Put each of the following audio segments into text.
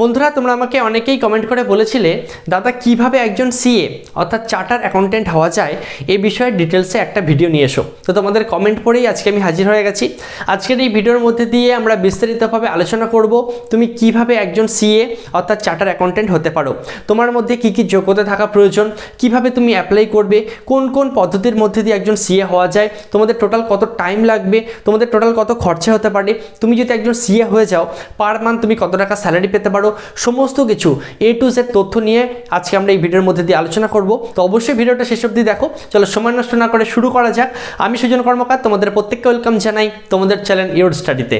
বন্ধুরা তোমরা আমাকে অনেকেই কমেন্ট করে বলেছিলে দাদা কিভাবে একজন সিএ অর্থাৎ চার্টার অ্যাকাউন্টেন্ট হওয়া যায় এ বিষয়ে ডিটেলসে একটা ভিডিও নিয়ে এসো তো তোমাদের কমেন্ট পড়েই আজকে আমি হাজির হয়ে গেছি আজকের এই ভিডিওর মধ্যে দিয়ে আমরা বিস্তারিতভাবে আলোচনা করব তুমি কিভাবে একজন সিএ অর্থাৎ চার্টার অ্যাকাউন্টেন্ট হতে পারো তোমার মধ্যে কি কি যোগ্যতা থাকা প্রয়োজন কিভাবে তুমি অ্যাপ্লাই করবে কোন কোন পদ্ধতির মধ্যে দিয়ে একজন সিএ হওয়া যায় তোমাদের টোটাল কত টাইম লাগবে তোমাদের টোটাল কত খরচা হতে পারে তুমি যদি একজন সিএ হয়ে যাও পার মান্থ তুমি কত টাকা স্যালারি পেতে পারো সমস্ত কিছু এ টু জেড তথ্য নিয়ে আজকে আমরা এই ভিডিওর মধ্যে দিয়ে আলোচনা করব তো অবশ্যই ভিডিওটা শেষ অব্দি দেখো চলো সময় নষ্ট না করে শুরু করা যাক আমি সুজন কর্মকার তোমাদের প্রত্যেককে ওয়েলকাম জানাই তোমাদের চ্যানেল ইউর স্টাডিতে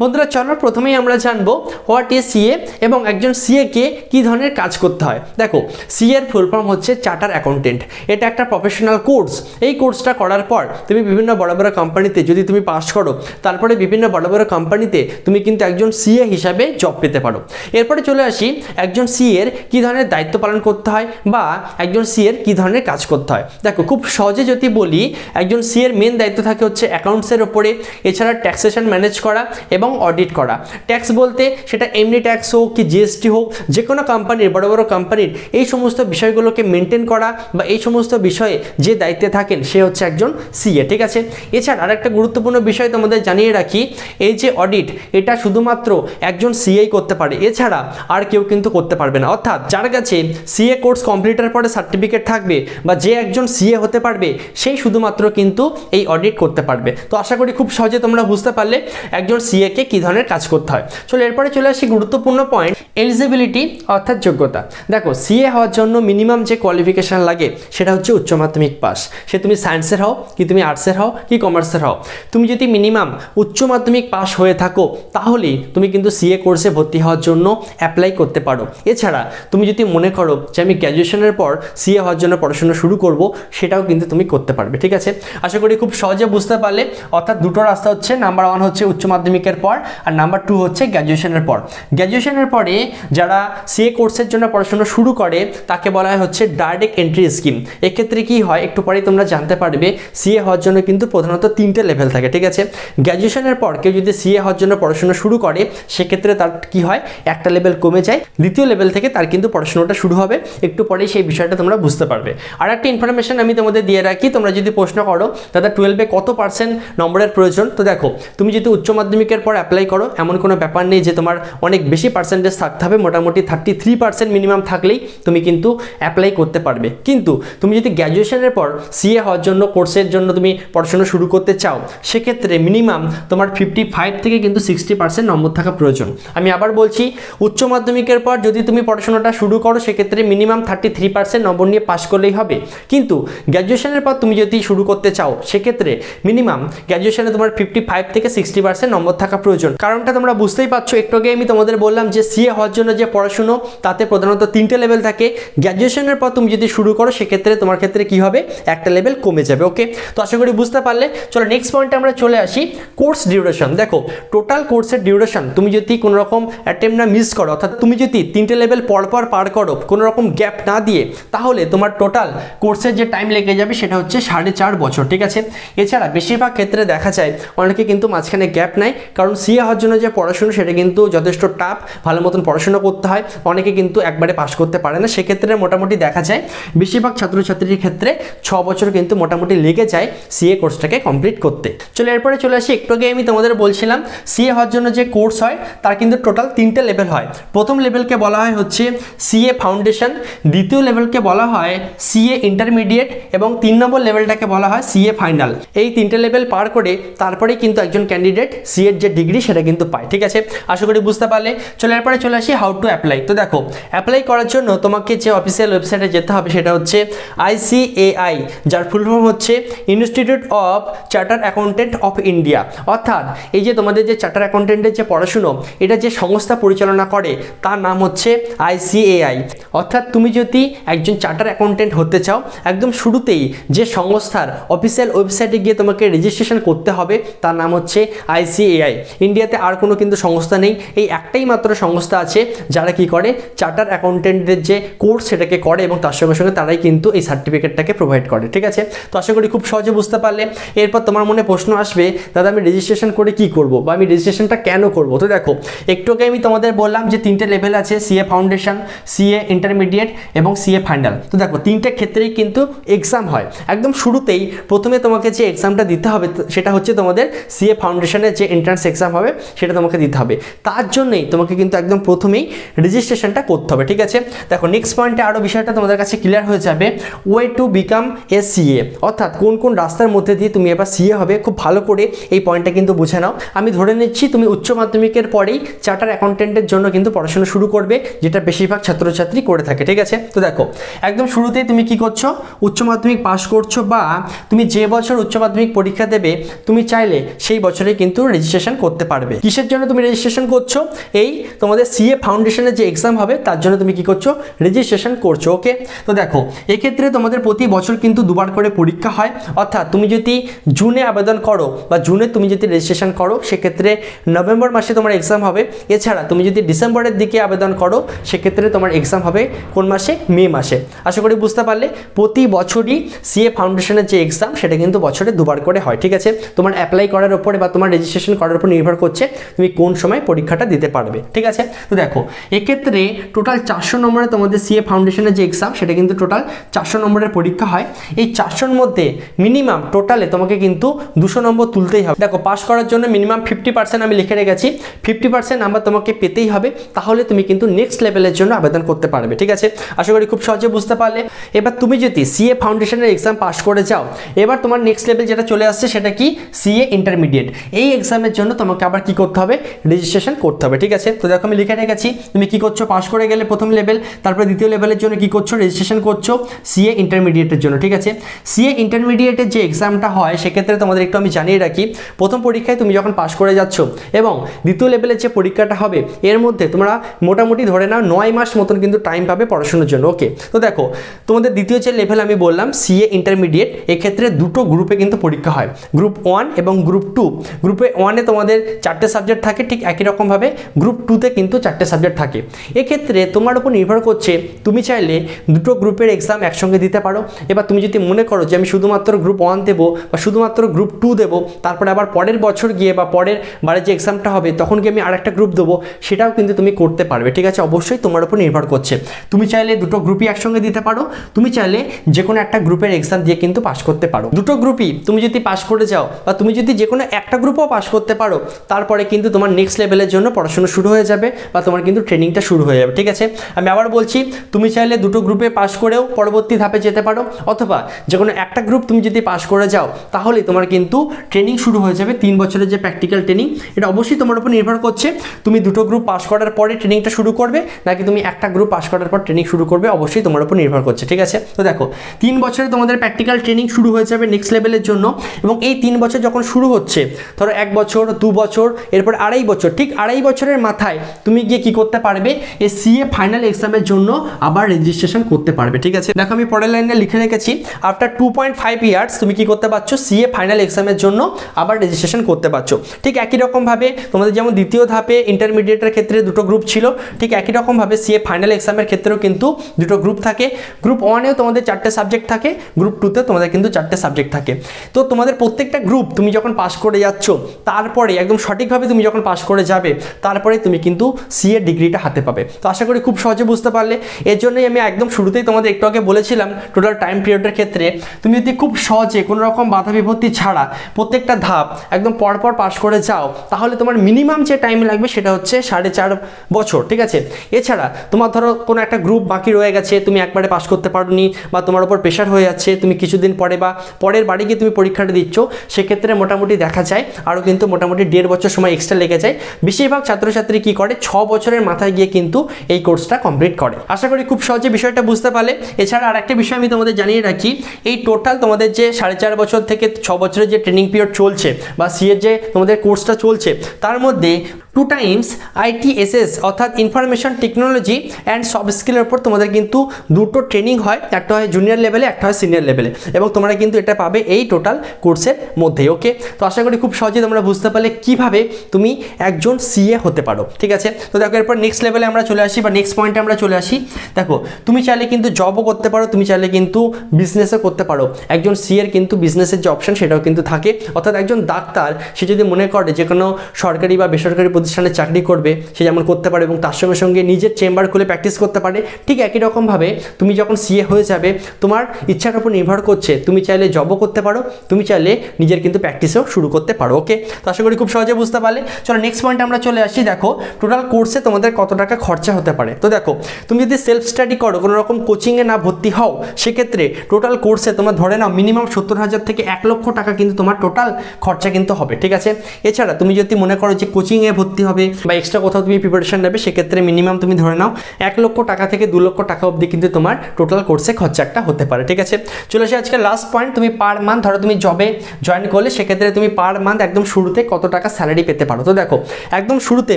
বন্ধুরা চলো প্রথমেই আমরা জানবো হোয়াট ইজ সিএ এবং একজন সিএকে কি ধরনের কাজ করতে হয় দেখো সিএর ফুল ফর্ম হচ্ছে চার্টার অ্যাকাউন্টেন্ট এটা একটা প্রফেশনাল কোর্স এই কোর্সটা করার পর তুমি বিভিন্ন বড় বড় কোম্পানিতে যদি তুমি পাস করো তারপরে বিভিন্ন বড় বড় কোম্পানিতে তুমি কিন্তু একজন সিএ হিসাবে জব পেতে পারো এরপরে চলে আসি একজন সিএর কি ধরনের দায়িত্ব পালন করতে হয় বা একজন সিএর কি ধরনের কাজ করতে হয় দেখো খুব সহজে যদি বলি একজন সিএর মেন দায়িত্ব থাকে হচ্ছে অ্যাকাউন্টসের ওপরে এছাড়া ট্যাক্সেশন ম্যানেজ করা এবং অডিট করা ট্যাক্স বলতে সেটা এমনি ট্যাক্স হোক কি জিএসটি হোক যে কোনো কোম্পানির বড় বড় কোম্পানির এই সমস্ত বিষয়গুলোকে মেনটেন করা বা এই সমস্ত বিষয়ে যে দায়িত্বে থাকেন সে হচ্ছে একজন সিএ ঠিক আছে এছাড়া আরেকটা গুরুত্বপূর্ণ বিষয় তোমাদের জানিয়ে রাখি এই যে অডিট এটা শুধুমাত্র একজন সিএই করতে পারে এছাড়া আর কেউ কিন্তু করতে পারবে না অর্থাৎ যার কাছে সিএ কোর্স কমপ্লিটের পরে সার্টিফিকেট থাকবে বা যে একজন সিএ হতে পারবে সেই শুধুমাত্র কিন্তু এই অডিট করতে পারবে তো আশা করি খুব সহজে তোমরা বুঝতে পারলে একজন সিএকে কি ধরনের কাজ করতে হয় চলো এরপরে চলে আসি গুরুত্বপূর্ণ পয়েন্ট এলিজিবিলিটি অর্থাৎ যোগ্যতা দেখো সিএ হওয়ার জন্য মিনিমাম যে কোয়ালিফিকেশান লাগে সেটা হচ্ছে উচ্চ মাধ্যমিক পাস সে তুমি সায়েন্সের হও কি তুমি আর্টসের হও কি কমার্সের হও তুমি যদি মিনিমাম উচ্চ মাধ্যমিক পাস হয়ে থাকো তাহলেই তুমি কিন্তু সিএ কোর্সে ভর্তি হওয়ার জন্য অ্যাপ্লাই করতে পারো এছাড়া তুমি যদি মনে করো যে আমি গ্র্যাজুয়েশনের পর সিএ হওয়ার জন্য পড়াশোনা শুরু করব সেটাও কিন্তু তুমি করতে পারবে ঠিক আছে আশা করি খুব সহজে বুঝতে পারলে অর্থাৎ দুটো রাস্তা হচ্ছে নাম্বার ওয়ান হচ্ছে উচ্চ মাধ্যমিকের পর আর নাম্বার টু হচ্ছে গ্র্যাজুয়েশনের পর গ্র্যাজুয়েশনের পরে যারা সিএ কোর্সের জন্য পড়াশোনা শুরু করে তাকে বলা হয় হচ্ছে ডাইরেক্ট এন্ট্রি স্কিম এক্ষেত্রে কি হয় একটু পরেই তোমরা জানতে পারবে সিএ হওয়ার জন্য কিন্তু প্রধানত তিনটে লেভেল থাকে ঠিক আছে গ্র্যাজুয়েশনের পর কেউ যদি সিএ হওয়ার জন্য পড়াশোনা শুরু করে সেক্ষেত্রে তার কি হয় একটা লেভেল কমে যায় দ্বিতীয় লেভেল থেকে তার কিন্তু পড়াশোনাটা শুরু হবে একটু পরেই সেই বিষয়টা তোমরা বুঝতে পারবে আর একটা ইনফরমেশন আমি তোমাদের দিয়ে রাখি তোমরা যদি প্রশ্ন করো দাদা টুয়েলভে কত পার্সেন্ট নম্বরের প্রয়োজন তো দেখো তুমি যদি উচ্চ মাধ্যমিকের পর অ্যাপ্লাই করো এমন কোনো ব্যাপার নেই যে তোমার অনেক বেশি পার্সেন্টেজ থাকবে রাখতে হবে মোটামুটি থার্টি থ্রি পার্সেন্ট মিনিমাম থাকলেই তুমি কিন্তু অ্যাপ্লাই করতে পারবে কিন্তু তুমি যদি গ্র্যাজুয়েশনের পর সিএ হওয়ার জন্য কোর্সের জন্য তুমি পড়াশোনা শুরু করতে চাও সেক্ষেত্রে মিনিমাম তোমার ফিফটি ফাইভ থেকে কিন্তু সিক্সটি পার্সেন্ট নম্বর থাকা প্রয়োজন আমি আবার বলছি উচ্চ মাধ্যমিকের পর যদি তুমি পড়াশোনাটা শুরু করো সেক্ষেত্রে মিনিমাম থার্টি থ্রি পার্সেন্ট নম্বর নিয়ে পাশ করলেই হবে কিন্তু গ্র্যাজুয়েশনের পর তুমি যদি শুরু করতে চাও সেক্ষেত্রে মিনিমাম গ্র্যাজুয়েশনে তোমার ফিফটি ফাইভ থেকে সিক্সটি পার্সেন্ট নম্বর থাকা প্রয়োজন কারণটা তোমরা বুঝতেই পারছো একটু আগে আমি তোমাদের বললাম যে সিএ হওয়ার জন্য যে পড়াশুনো তাতে প্রধানত তিনটে লেভেল থাকে গ্র্যাজুয়েশনের পর তুমি যদি শুরু করো সেক্ষেত্রে তোমার ক্ষেত্রে কি হবে একটা লেভেল কমে যাবে ওকে তো আশা করি বুঝতে পারলে চলো নেক্সট পয়েন্টে আমরা চলে আসি কোর্স ডিউরেশন দেখো টোটাল কোর্সের ডিউরেশন তুমি যদি কোনো রকম অ্যাটেম্প না মিস করো অর্থাৎ তুমি যদি তিনটে লেভেল পরপর পার করো কোনো রকম গ্যাপ না দিয়ে তাহলে তোমার টোটাল কোর্সের যে টাইম লেগে যাবে সেটা হচ্ছে সাড়ে চার বছর ঠিক আছে এছাড়া বেশিরভাগ ক্ষেত্রে দেখা যায় অনেকে কিন্তু মাঝখানে গ্যাপ নেয় কারণ সিএ হওয়ার জন্য যে পড়াশুনো সেটা কিন্তু যথেষ্ট টাফ ভালো মতন পড়াশোনা করতে হয় অনেকে কিন্তু একবারে পাশ করতে পারে না সেক্ষেত্রে মোটামুটি দেখা যায় বেশিরভাগ ছাত্রছাত্রীর ক্ষেত্রে ছ বছর কিন্তু মোটামুটি লেগে যায় সিএ কোর্সটাকে কমপ্লিট করতে চলে এরপরে চলে আসি একটু আগে আমি তোমাদের বলছিলাম সিএ হওয়ার জন্য যে কোর্স হয় তার কিন্তু টোটাল তিনটে লেভেল হয় প্রথম লেভেলকে বলা হয় হচ্ছে সিএ ফাউন্ডেশন দ্বিতীয় লেভেলকে বলা হয় সিএ ইন্টারমিডিয়েট এবং তিন নম্বর লেভেলটাকে বলা হয় সিএ ফাইনাল এই তিনটে লেভেল পার করে তারপরেই কিন্তু একজন ক্যান্ডিডেট সিএর যে ডিগ্রি সেটা কিন্তু পায় ঠিক আছে আশা করি বুঝতে পারলে চলে এরপরে চলে আসি হাউ টু অ্যাপ্লাই তো দেখো অ্যাপ্লাই করার জন্য তোমাকে যে অফিসিয়াল ওয়েবসাইটে যেতে হবে সেটা হচ্ছে আইসিএআই যার ফুল ফর্ম হচ্ছে institute of charter accountant of India অর্থাৎ এই যে তোমাদের যে চার্টার অ্যাকাউন্টেন্টের যে পড়াশুনো এটা যে সংস্থা পরিচালনা করে তার নাম হচ্ছে আইসিএআই অর্থাৎ তুমি যদি একজন চার্টার অ্যাকাউন্টেন্ট হতে চাও একদম শুরুতেই যে সংস্থার অফিসিয়াল ওয়েবসাইটে গিয়ে তোমাকে রেজিস্ট্রেশন করতে হবে তার নাম হচ্ছে আইসিএআই ইন্ডিয়াতে আর কোনো কিন্তু সংস্থা নেই এই একটাই মাত্র সংস্থা আছে যারা কি করে চার্টার অ্যাকাউন্টেন্টদের যে কোর্স সেটাকে করে এবং তার সঙ্গে সঙ্গে তারাই কিন্তু এই সার্টিফিকেটটাকে প্রোভাইড করে ঠিক আছে তো আশা করি খুব সহজে বুঝতে পারলে এরপর তোমার মনে প্রশ্ন আসবে দাদা আমি রেজিস্ট্রেশন করে কি করব বা আমি রেজিস্ট্রেশনটা কেন করব তো দেখো একটু আগে আমি তোমাদের বললাম যে তিনটে লেভেল আছে সিএ ফাউন্ডেশন সিএ ইন্টারমিডিয়েট এবং সিএ ফাইনাল তো দেখো তিনটে ক্ষেত্রেই কিন্তু এক্সাম হয় একদম শুরুতেই প্রথমে তোমাকে যে এক্সামটা দিতে হবে সেটা হচ্ছে তোমাদের সিএ ফাউন্ডেশনের যে এন্ট্রান্স এক্সাম হবে সেটা তোমাকে দিতে হবে তার জন্যই তোমাকে কিন্তু একদম প্রথমেই রেজিস্ট্রেশনটা করতে হবে ঠিক আছে দেখো নেক্সট পয়েন্টে আরও বিষয়টা তোমাদের কাছে ক্লিয়ার হয়ে যাবে way to become a CA অর্থাৎ কোন কোন রাস্তার মধ্যে দিয়ে তুমি এবার সিএ হবে খুব ভালো করে এই পয়েন্টটা কিন্তু বুঝে নাও আমি ধরে নিচ্ছি তুমি উচ্চ মাধ্যমিকের পরেই চার্টার অ্যাকাউন্টেন্টের জন্য কিন্তু পড়াশোনা শুরু করবে যেটা বেশিরভাগ ছাত্রছাত্রী করে থাকে ঠিক আছে তো দেখো একদম শুরুতেই তুমি কি করছো উচ্চ মাধ্যমিক পাশ করছো বা তুমি যে বছর উচ্চ মাধ্যমিক পরীক্ষা দেবে তুমি চাইলে সেই বছরে কিন্তু রেজিস্ট্রেশন করতে পারবে কিসের জন্য তুমি রেজিস্ট্রেশন করছো এই তোমাদের সিএ ফাউন্ডেশনের যে এক্সাম হবে তার জন্য তুমি কি করছো রেজিস্ট্রেশন করছো ওকে তো দেখো এক্ষেত্রে তোমাদের প্রতি বছর কিন্তু দুবার করে পরীক্ষা হয় অর্থাৎ তুমি যদি জুনে আবেদন করো বা জুনে তুমি যদি রেজিস্ট্রেশন করো সেক্ষেত্রে নভেম্বর মাসে তোমার এক্সাম হবে এছাড়া তুমি যদি ডিসেম্বরের দিকে আবেদন করো সেক্ষেত্রে তোমার এক্সাম হবে হবে কোন মাসে মে মাসে আশা করি বুঝতে পারলে প্রতি বছরই সিএ ফাউন্ডেশনের যে এক্সাম সেটা কিন্তু বছরে দুবার করে হয় ঠিক আছে তোমার অ্যাপ্লাই করার উপরে বা তোমার রেজিস্ট্রেশন করার উপর নির্ভর করছে তুমি কোন সময় পরীক্ষাটা দিতে পারবে ঠিক আছে তো দেখো এক্ষেত্রে টোটাল চারশো নম্বরে তোমাদের সিএ ফাউন্ডেশনের যে এক্সাম সেটা কিন্তু টোটাল চারশো নম্বরের পরীক্ষা হয় এই চারশোর মধ্যে মিনিমাম টোটালে তোমাকে কিন্তু দুশো নম্বর তুলতেই হবে দেখো পাস করার জন্য মিনিমাম ফিফটি পার্সেন্ট আমি লিখে রেখেছি ফিফটি পার্সেন্ট নাম্বার তোমাকে পেতেই হবে তাহলে তুমি কিন্তু নেক্সট লেভেলের জন্য আবেদন করতে পারবে পারবে ঠিক আছে আশা করি খুব সহজে বুঝতে পারলে এবার তুমি যদি সিএ ফাউন্ডেশনের এক্সাম পাস করে যাও এবার তোমার নেক্সট লেভেল যেটা চলে আসছে সেটা কি সিএ ইন্টারমিডিয়েট এই এক্সামের জন্য তোমাকে আবার কি করতে হবে রেজিস্ট্রেশন করতে হবে ঠিক আছে তো দেখো আমি লিখে রেখেছি তুমি কি করছো পাস করে গেলে প্রথম লেভেল তারপরে দ্বিতীয় লেভেলের জন্য কি করছো রেজিস্ট্রেশন করছো সিএ ইন্টারমিডিয়েটের জন্য ঠিক আছে সিএ ইন্টারমিডিয়েটের যে এক্সামটা হয় সেক্ষেত্রে তোমাদের একটু আমি জানিয়ে রাখি প্রথম পরীক্ষায় তুমি যখন পাস করে যাচ্ছ এবং দ্বিতীয় লেভেলের যে পরীক্ষাটা হবে এর মধ্যে তোমরা মোটামুটি ধরে নাও নয় মাস মতন কিন্তু টাইম টাইম পাবে পড়াশোনার জন্য ওকে তো দেখো তোমাদের দ্বিতীয় যে লেভেল আমি বললাম সিএ ইন্টারমিডিয়েট এক্ষেত্রে দুটো গ্রুপে কিন্তু পরীক্ষা হয় গ্রুপ ওয়ান এবং গ্রুপ টু গ্রুপে ওয়ানে তোমাদের চারটে সাবজেক্ট থাকে ঠিক একই রকমভাবে গ্রুপ টুতে কিন্তু চারটে সাবজেক্ট থাকে এক্ষেত্রে তোমার উপর নির্ভর করছে তুমি চাইলে দুটো গ্রুপের এক্সাম একসঙ্গে দিতে পারো এবার তুমি যদি মনে করো যে আমি শুধুমাত্র গ্রুপ ওয়ান দেবো বা শুধুমাত্র গ্রুপ টু দেবো তারপরে আবার পরের বছর গিয়ে বা পরের বারে যে এক্সামটা হবে তখন কি আমি আরেকটা গ্রুপ দেবো সেটাও কিন্তু তুমি করতে পারবে ঠিক আছে অবশ্যই তোমার উপর নির্ভর করছে তুমি চাইলে দুটো গ্রুপই একসঙ্গে দিতে পারো তুমি চাইলে যে কোনো একটা গ্রুপের এক্সাম দিয়ে কিন্তু পাশ করতে পারো দুটো গ্রুপই তুমি যদি পাশ করে যাও বা তুমি যদি যে কোনো একটা গ্রুপও পাশ করতে পারো তারপরে কিন্তু তোমার নেক্সট লেভেলের জন্য পড়াশোনা শুরু হয়ে যাবে বা তোমার কিন্তু ট্রেনিংটা শুরু হয়ে যাবে ঠিক আছে আমি আবার বলছি তুমি চাইলে দুটো গ্রুপে পাশ করেও পরবর্তী ধাপে যেতে পারো অথবা যে কোনো একটা গ্রুপ তুমি যদি পাশ করে যাও তাহলে তোমার কিন্তু ট্রেনিং শুরু হয়ে যাবে তিন বছরের যে প্র্যাকটিক্যাল ট্রেনিং এটা অবশ্যই তোমার উপর নির্ভর করছে তুমি দুটো গ্রুপ পাশ করার পরে ট্রেনিংটা শুরু করবে নাকি তুমি একটা গ্রুপ পাশ করার করার পর ট্রেনিং শুরু করবে অবশ্যই তোমার উপর নির্ভর করছে ঠিক আছে তো দেখো তিন বছরে তোমাদের প্র্যাকটিক্যাল ট্রেনিং শুরু হয়ে যাবে নেক্সট লেভেলের জন্য এবং এই তিন বছর যখন শুরু হচ্ছে ধরো এক বছর দু বছর এরপর আড়াই বছর ঠিক আড়াই বছরের মাথায় তুমি গিয়ে কি করতে পারবে এই সিএ ফাইনাল এক্সামের জন্য আবার রেজিস্ট্রেশন করতে পারবে ঠিক আছে দেখো আমি পরের লাইনে লিখে রেখেছি after two point five years তুমি কি করতে পারছো সিএ ফাইনাল এক্সামের জন্য আবার রেজিস্ট্রেশন করতে পারছো ঠিক একই রকমভাবে তোমাদের যেমন দ্বিতীয় ধাপে ইন্টারমিডিয়েটের ক্ষেত্রে দুটো গ্রুপ ছিল ঠিক একই রকমভাবে সিএ ফাইনাল এক্সাম ম্যাপের ক্ষেত্রেও কিন্তু দুটো গ্রুপ থাকে গ্রুপ ওয়ানেও তোমাদের চারটে সাবজেক্ট থাকে গ্রুপ টুতে তোমাদের কিন্তু চারটে সাবজেক্ট থাকে তো তোমাদের প্রত্যেকটা গ্রুপ তুমি যখন পাশ করে যাচ্ছ তারপরে একদম সঠিকভাবে তুমি যখন পাশ করে যাবে তারপরে তুমি কিন্তু সিএ ডিগ্রিটা হাতে পাবে তো আশা করি খুব সহজে বুঝতে পারলে এর জন্যই আমি একদম শুরুতেই তোমাদের একটু আগে বলেছিলাম টোটাল টাইম পিরিয়ডের ক্ষেত্রে তুমি যদি খুব সহজে কোনো রকম বাধা বিপত্তি ছাড়া প্রত্যেকটা ধাপ একদম পরপর পাশ করে যাও তাহলে তোমার মিনিমাম যে টাইম লাগবে সেটা হচ্ছে সাড়ে চার বছর ঠিক আছে এছাড়া তোমার ধরো কোনো একটা গ্রুপ বাকি রয়ে গেছে তুমি একবারে পাস করতে পারোনি বা তোমার ওপর প্রেশার হয়ে যাচ্ছে তুমি কিছুদিন পরে বা পরের বাড়ি গিয়ে তুমি পরীক্ষাটা দিচ্ছ সেক্ষেত্রে মোটামুটি দেখা যায় আরও কিন্তু মোটামুটি দেড় বছর সময় এক্সট্রা লেগে যায় বেশিরভাগ ছাত্রছাত্রী কি করে ছ বছরের মাথায় গিয়ে কিন্তু এই কোর্সটা কমপ্লিট করে আশা করি খুব সহজে বিষয়টা বুঝতে পারলে এছাড়া আর একটা বিষয় আমি তোমাদের জানিয়ে রাখি এই টোটাল তোমাদের যে সাড়ে চার বছর থেকে ছ বছরের যে ট্রেনিং পিরিয়ড চলছে বা সিএর যে তোমাদের কোর্সটা চলছে তার মধ্যে টু টাইমস আইটিএসএস অর্থাৎ ইনফরমেশন টেকনোলজি অ্যান্ড সফট স্কিলের উপর তোমাদের কিন্তু দুটো ট্রেনিং হয় একটা হয় জুনিয়র লেভেলে একটা হয় সিনিয়র লেভেলে এবং তোমরা কিন্তু এটা পাবে এই টোটাল কোর্সের মধ্যেই ওকে তো আশা করি খুব সহজে তোমরা বুঝতে পারলে কিভাবে তুমি একজন সিএ হতে পারো ঠিক আছে তো দেখো এরপর নেক্সট লেভেলে আমরা চলে আসি বা নেক্সট পয়েন্টে আমরা চলে আসি দেখো তুমি চাইলে কিন্তু জবও করতে পারো তুমি চাইলে কিন্তু বিজনেসও করতে পারো একজন সিএর কিন্তু বিজনেসের যে অপশান সেটাও কিন্তু থাকে অর্থাৎ একজন ডাক্তার সে যদি মনে করে যে কোনো সরকারি বা বেসরকারি প্রতিষ্ঠানে চাকরি করবে সে যেমন করতে পারে এবং তার সঙ্গে সঙ্গে নিজের চেম্বার খুলে প্র্যাকটিস করতে পারে ঠিক একই রকমভাবে তুমি যখন সিএ হয়ে যাবে তোমার ইচ্ছার উপর নির্ভর করছে তুমি চাইলে জবও করতে পারো তুমি চাইলে নিজের কিন্তু প্র্যাকটিসও শুরু করতে পারো ওকে তো আশা করি খুব সহজে বুঝতে পারলে চলো নেক্সট পয়েন্ট আমরা চলে আসি দেখো টোটাল কোর্সে তোমাদের কত টাকা খরচা হতে পারে তো দেখো তুমি যদি সেলফ স্টাডি করো কোনো রকম কোচিংয়ে না ভর্তি হও সেক্ষেত্রে টোটাল কোর্সে তোমার ধরে নাও মিনিমাম সত্তর হাজার থেকে এক লক্ষ টাকা কিন্তু তোমার টোটাল খরচা কিন্তু হবে ঠিক আছে এছাড়া তুমি যদি মনে করো যে কোচিংয়ে ভর্তি ভর্তি হবে বা এক্সট্রা কোথাও তুমি প্রিপারেশন নেবে সেক্ষেত্রে মিনিমাম তুমি ধরে নাও এক লক্ষ টাকা থেকে দু লক্ষ টাকা অবধি কিন্তু তোমার টোটাল কোর্সে খরচাটা হতে পারে ঠিক আছে চলে আসে আজকে লাস্ট পয়েন্ট তুমি পার মান্থ ধরো তুমি জবে জয়েন করলে সেক্ষেত্রে তুমি পার মান্থ একদম শুরুতে কত টাকা স্যালারি পেতে পারো তো দেখো একদম শুরুতে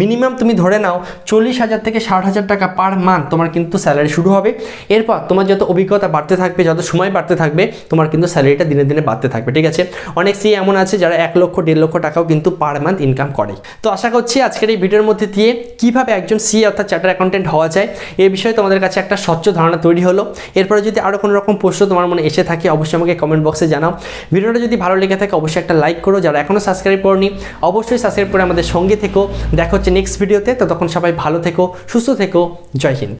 মিনিমাম তুমি ধরে নাও চল্লিশ হাজার থেকে ষাট হাজার টাকা পার মান্থ তোমার কিন্তু স্যালারি শুরু হবে এরপর তোমার যত অভিজ্ঞতা বাড়তে থাকবে যত সময় বাড়তে থাকবে তোমার কিন্তু স্যালারিটা দিনে দিনে বাড়তে থাকবে ঠিক আছে অনেক সি এমন আছে যারা এক লক্ষ দেড় লক্ষ টাকাও কিন্তু পার মান্থ ইনকাম করে তো আশা করছি করছি আজকের এই ভিডিওর মধ্যে দিয়ে কিভাবে একজন সি e অর্থাৎ চার্টার অ্যাকাউন্টেন্ট হওয়া যায় এ বিষয়ে তোমাদের কাছে একটা স্বচ্ছ ধারণা তৈরি হলো এরপরে যদি আরও কোনো রকম প্রশ্ন তোমার মনে এসে থাকে অবশ্যই আমাকে কমেন্ট বক্সে জানাও ভিডিওটা যদি ভালো লেগে থাকে অবশ্যই একটা লাইক করো যারা এখনও সাবস্ক্রাইব করনি অবশ্যই সাবস্ক্রাইব করে আমাদের সঙ্গে থেকো দেখা হচ্ছে নেক্সট ভিডিওতে তো তখন সবাই ভালো থেকো সুস্থ থেকো জয় হিন্দ